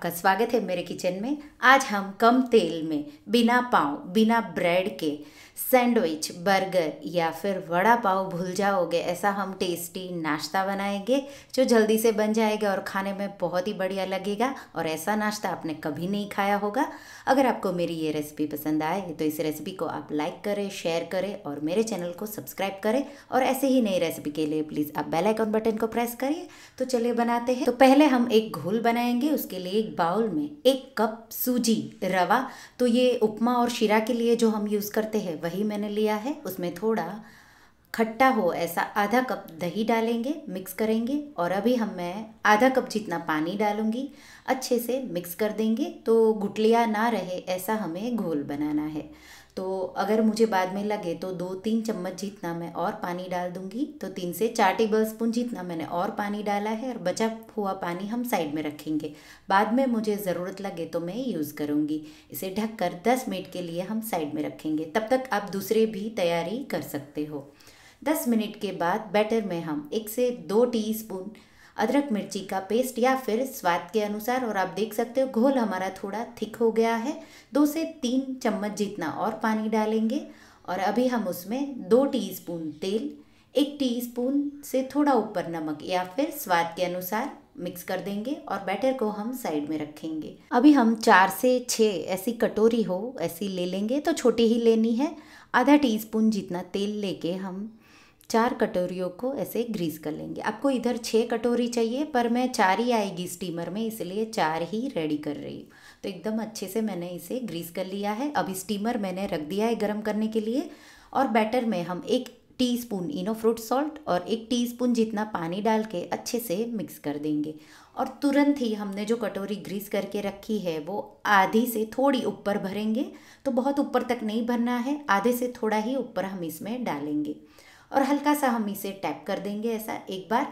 आपका स्वागत है मेरे किचन में आज हम कम तेल में बिना पाव बिना ब्रेड के सैंडविच बर्गर या फिर वड़ा पाव भूल जाओगे ऐसा हम टेस्टी नाश्ता बनाएंगे जो जल्दी से बन जाएगा और खाने में बहुत ही बढ़िया लगेगा और ऐसा नाश्ता आपने कभी नहीं खाया होगा अगर आपको मेरी ये रेसिपी पसंद आए तो इस रेसिपी को आप लाइक करें शेयर करें और मेरे चैनल को सब्सक्राइब करें और ऐसे ही नई रेसिपी के लिए प्लीज़ आप बेलाइकॉन बटन को प्रेस करिए तो चलिए बनाते हैं तो पहले हम एक घोल बनाएंगे उसके लिए एक बाउल में एक कप सूजी रवा तो ये उपमा और शीरा के लिए जो हम यूज़ करते हैं वह वही मैंने लिया है उसमें थोड़ा खट्टा हो ऐसा आधा कप दही डालेंगे मिक्स करेंगे और अभी हम मैं आधा कप जितना पानी डालूंगी अच्छे से मिक्स कर देंगे तो गुटलिया ना रहे ऐसा हमें घोल बनाना है तो अगर मुझे बाद में लगे तो दो तीन चम्मच जितना मैं और पानी डाल दूंगी तो तीन से चार टेबल स्पून जितना मैंने और पानी डाला है और बचा हुआ पानी हम साइड में रखेंगे बाद में मुझे ज़रूरत लगे तो मैं यूज़ करूँगी इसे ढक कर दस मिनट के लिए हम साइड में रखेंगे तब तक आप दूसरे भी तैयारी कर सकते हो दस मिनट के बाद बैटर में हम एक से दो टी अदरक मिर्ची का पेस्ट या फिर स्वाद के अनुसार और आप देख सकते हो घोल हमारा थोड़ा थिक हो गया है दो से तीन चम्मच जितना और पानी डालेंगे और अभी हम उसमें दो टीस्पून तेल एक टीस्पून से थोड़ा ऊपर नमक या फिर स्वाद के अनुसार मिक्स कर देंगे और बैटर को हम साइड में रखेंगे अभी हम चार से छः ऐसी कटोरी हो ऐसी ले लेंगे तो छोटी ही लेनी है आधा टीस्पून जितना तेल लेके हम चार कटोरियों को ऐसे ग्रीस कर लेंगे आपको इधर छः कटोरी चाहिए पर मैं चार ही आएगी स्टीमर में इसलिए चार ही रेडी कर रही हूँ तो एकदम अच्छे से मैंने इसे ग्रीस कर लिया है अभी स्टीमर मैंने रख दिया है गर्म करने के लिए और बैटर में हम एक teaspoon Eno fruit salt और एक टी स्पून जितना पानी डाल के अच्छे से मिक्स कर देंगे और तुरंत ही हमने जो कटोरी ग्रीस करके रखी है वो आधी से थोड़ी ऊपर भरेंगे तो बहुत ऊपर तक नहीं भरना है आधे से थोड़ा ही ऊपर हम इसमें डालेंगे और हल्का सा हम इसे टैप कर देंगे ऐसा एक बार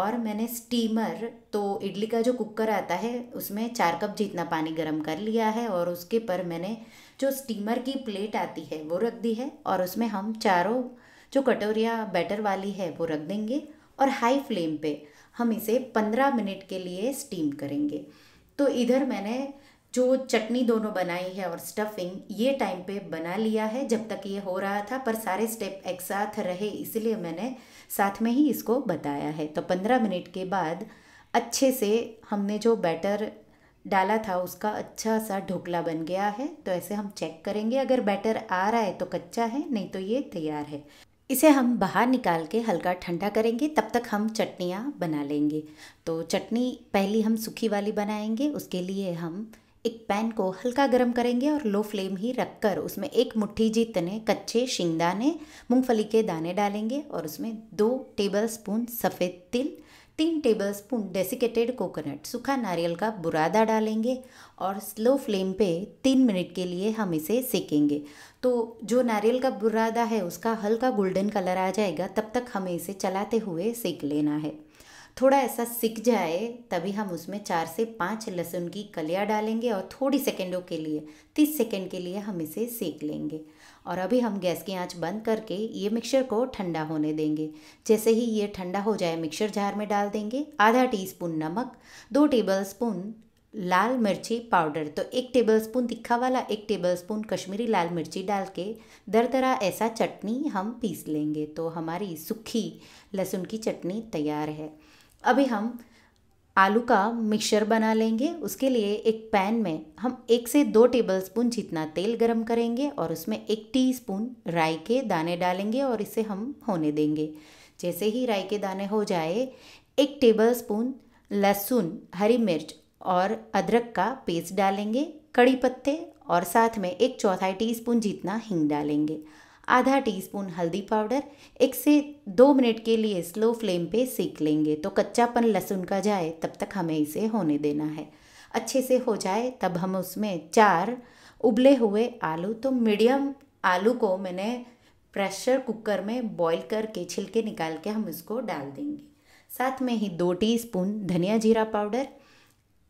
और मैंने स्टीमर तो इडली का जो कुकर आता है उसमें चार कप जितना पानी गर्म कर लिया है और उसके पर मैंने जो स्टीमर की प्लेट आती है वो रख दी है और उसमें हम चारों जो कटोरिया बैटर वाली है वो रख देंगे और हाई फ्लेम पे हम इसे पंद्रह मिनट के लिए स्टीम करेंगे तो इधर मैंने जो चटनी दोनों बनाई है और स्टफिंग ये टाइम पे बना लिया है जब तक ये हो रहा था पर सारे स्टेप एक साथ रहे इसलिए मैंने साथ में ही इसको बताया है तो पंद्रह मिनट के बाद अच्छे से हमने जो बैटर डाला था उसका अच्छा सा ढोकला बन गया है तो ऐसे हम चेक करेंगे अगर बैटर आ रहा है तो कच्चा है नहीं तो ये तैयार है इसे हम बाहर निकाल के हल्का ठंडा करेंगे तब तक हम चटनियाँ बना लेंगे तो चटनी पहली हम सूखी वाली बनाएंगे उसके लिए हम एक पैन को हल्का गर्म करेंगे और लो फ्लेम ही रखकर उसमें एक मुट्ठी जितने कच्चे शिंगदाने मूंगफली के दाने डालेंगे और उसमें दो टेबलस्पून सफ़ेद तिल तीन टेबलस्पून डेसिकेटेड कोकोनट सूखा नारियल का बुरादा डालेंगे और स्लो फ्लेम पे तीन मिनट के लिए हम इसे सेकेंगे तो जो नारियल का बुरादा है उसका हल्का गोल्डन कलर आ जाएगा तब तक हमें इसे चलाते हुए सेक लेना है थोड़ा ऐसा सिक जाए तभी हम उसमें चार से पाँच लहसुन की कलियाँ डालेंगे और थोड़ी सेकेंडों के लिए तीस सेकेंड के लिए हम इसे सेक लेंगे और अभी हम गैस की आंच बंद करके ये मिक्सचर को ठंडा होने देंगे जैसे ही ये ठंडा हो जाए मिक्सचर जार में डाल देंगे आधा स्पून नमक दो स्पून लाल मिर्ची पाउडर तो एक टेबल स्पून तिखा वाला एक टेबल स्पून कश्मीरी लाल मिर्ची डाल के दर तरह ऐसा चटनी हम पीस लेंगे तो हमारी सूखी लहसुन की चटनी तैयार है अभी हम आलू का मिक्सचर बना लेंगे उसके लिए एक पैन में हम एक से दो टेबलस्पून जितना तेल गरम करेंगे और उसमें एक टीस्पून राई के दाने डालेंगे और इसे हम होने देंगे जैसे ही राई के दाने हो जाए एक टेबलस्पून लहसुन हरी मिर्च और अदरक का पेस्ट डालेंगे कड़ी पत्ते और साथ में एक चौथाई टीस्पून जितना हिंग डालेंगे आधा टीस्पून हल्दी पाउडर एक से दो मिनट के लिए स्लो फ्लेम पे सीख लेंगे तो कच्चापन लहसुन का जाए तब तक हमें इसे होने देना है अच्छे से हो जाए तब हम उसमें चार उबले हुए आलू तो मीडियम आलू को मैंने प्रेशर कुकर में बॉईल करके छिलके निकाल के हम इसको डाल देंगे साथ में ही दो टीस्पून धनिया जीरा पाउडर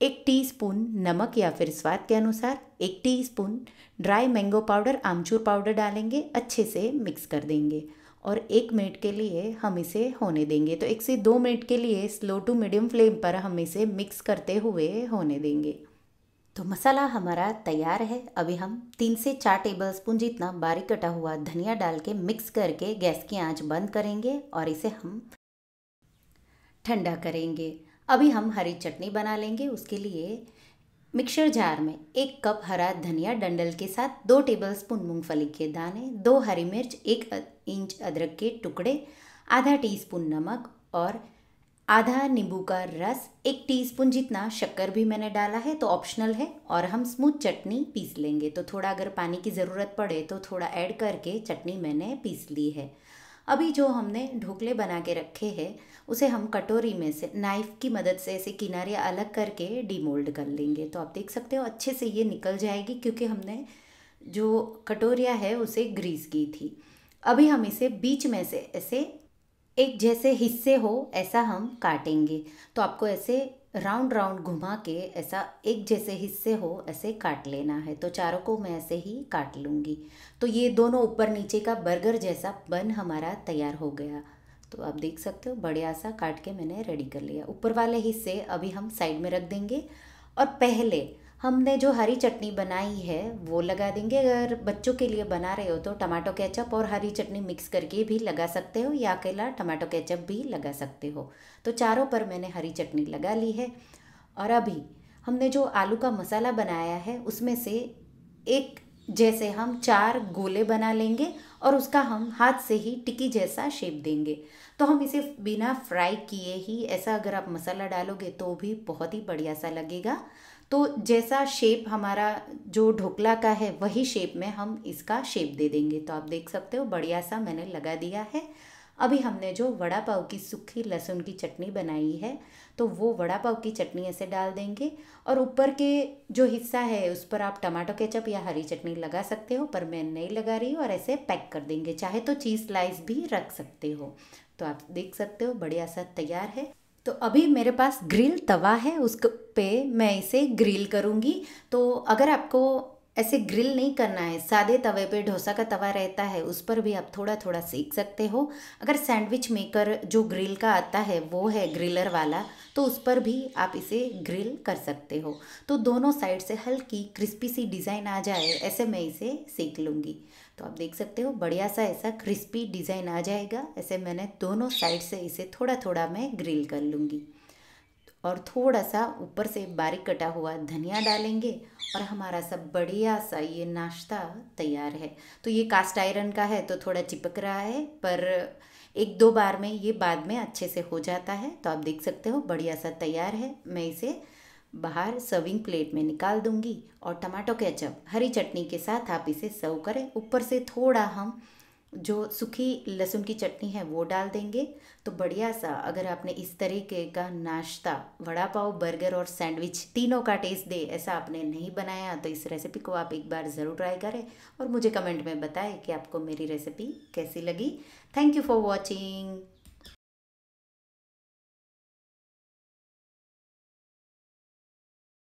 एक टीस्पून नमक या फिर स्वाद के अनुसार एक टीस्पून ड्राई मैंगो पाउडर आमचूर पाउडर डालेंगे अच्छे से मिक्स कर देंगे और एक मिनट के लिए हम इसे होने देंगे तो एक से दो मिनट के लिए स्लो टू मीडियम फ्लेम पर हम इसे मिक्स करते हुए होने देंगे तो मसाला हमारा तैयार है अभी हम तीन से चार टेबल स्पून जितना बारीक कटा हुआ धनिया डाल के मिक्स करके गैस की आंच बंद करेंगे और इसे हम ठंडा करेंगे अभी हम हरी चटनी बना लेंगे उसके लिए मिक्सर जार में एक कप हरा धनिया डंडल के साथ दो टेबलस्पून मूंगफली के दाने दो हरी मिर्च एक इंच अदरक के टुकड़े आधा टीस्पून नमक और आधा नींबू का रस एक टीस्पून जितना शक्कर भी मैंने डाला है तो ऑप्शनल है और हम स्मूथ चटनी पीस लेंगे तो थोड़ा अगर पानी की ज़रूरत पड़े तो थोड़ा ऐड करके चटनी मैंने पीस ली है अभी जो हमने ढोकले बना के रखे हैं उसे हम कटोरी में से नाइफ़ की मदद से ऐसे किनारे अलग करके डीमोल्ड कर लेंगे तो आप देख सकते हो अच्छे से ये निकल जाएगी क्योंकि हमने जो कटोरिया है उसे ग्रीस की थी अभी हम इसे बीच में से ऐसे एक जैसे हिस्से हो ऐसा हम काटेंगे तो आपको ऐसे राउंड राउंड घुमा के ऐसा एक जैसे हिस्से हो ऐसे काट लेना है तो चारों को मैं ऐसे ही काट लूँगी तो ये दोनों ऊपर नीचे का बर्गर जैसा बन हमारा तैयार हो गया तो आप देख सकते हो बढ़िया सा काट के मैंने रेडी कर लिया ऊपर वाले हिस्से अभी हम साइड में रख देंगे और पहले हमने जो हरी चटनी बनाई है वो लगा देंगे अगर बच्चों के लिए बना रहे हो तो टमाटो केचप और हरी चटनी मिक्स करके भी लगा सकते हो या अकेला टमाटो केचप भी लगा सकते हो तो चारों पर मैंने हरी चटनी लगा ली है और अभी हमने जो आलू का मसाला बनाया है उसमें से एक जैसे हम चार गोले बना लेंगे और उसका हम हाथ से ही टिकी जैसा शेप देंगे तो हम इसे बिना फ्राई किए ही ऐसा अगर आप मसाला डालोगे तो भी बहुत ही बढ़िया सा लगेगा तो जैसा शेप हमारा जो ढोकला का है वही शेप में हम इसका शेप दे देंगे तो आप देख सकते हो बढ़िया सा मैंने लगा दिया है अभी हमने जो वड़ा पाव की सूखी लहसुन की चटनी बनाई है तो वो वड़ा पाव की चटनी ऐसे डाल देंगे और ऊपर के जो हिस्सा है उस पर आप टमाटो केचप या हरी चटनी लगा सकते हो पर मैं नहीं लगा रही हूँ और ऐसे पैक कर देंगे चाहे तो चीज़ स्लाइस भी रख सकते हो तो आप देख सकते हो बढ़िया सा तैयार है तो अभी मेरे पास ग्रिल तवा है उस पे मैं इसे ग्रिल करूँगी तो अगर आपको ऐसे ग्रिल नहीं करना है सादे तवे पे डोसा का तवा रहता है उस पर भी आप थोड़ा थोड़ा सेक सकते हो अगर सैंडविच मेकर जो ग्रिल का आता है वो है ग्रिलर वाला तो उस पर भी आप इसे ग्रिल कर सकते हो तो दोनों साइड से हल्की क्रिस्पी सी डिज़ाइन आ जाए ऐसे मैं इसे सेक लूँगी तो आप देख सकते हो बढ़िया सा ऐसा क्रिस्पी डिज़ाइन आ जाएगा ऐसे मैंने दोनों साइड से इसे थोड़ा थोड़ा मैं ग्रिल कर लूँगी और थोड़ा सा ऊपर से बारीक कटा हुआ धनिया डालेंगे और हमारा सब बढ़िया सा ये नाश्ता तैयार है तो ये कास्ट आयरन का है तो थोड़ा चिपक रहा है पर एक दो बार में ये बाद में अच्छे से हो जाता है तो आप देख सकते हो बढ़िया सा तैयार है मैं इसे बाहर सर्विंग प्लेट में निकाल दूंगी और टमाटो केचप हरी चटनी के साथ आप इसे सर्व करें ऊपर से थोड़ा हम जो सूखी लहसुन की चटनी है वो डाल देंगे तो बढ़िया सा अगर आपने इस तरीके का नाश्ता वड़ा पाव बर्गर और सैंडविच तीनों का टेस्ट दे ऐसा आपने नहीं बनाया तो इस रेसिपी को आप एक बार ज़रूर ट्राई करें और मुझे कमेंट में बताएं कि आपको मेरी रेसिपी कैसी लगी थैंक यू फॉर वॉचिंग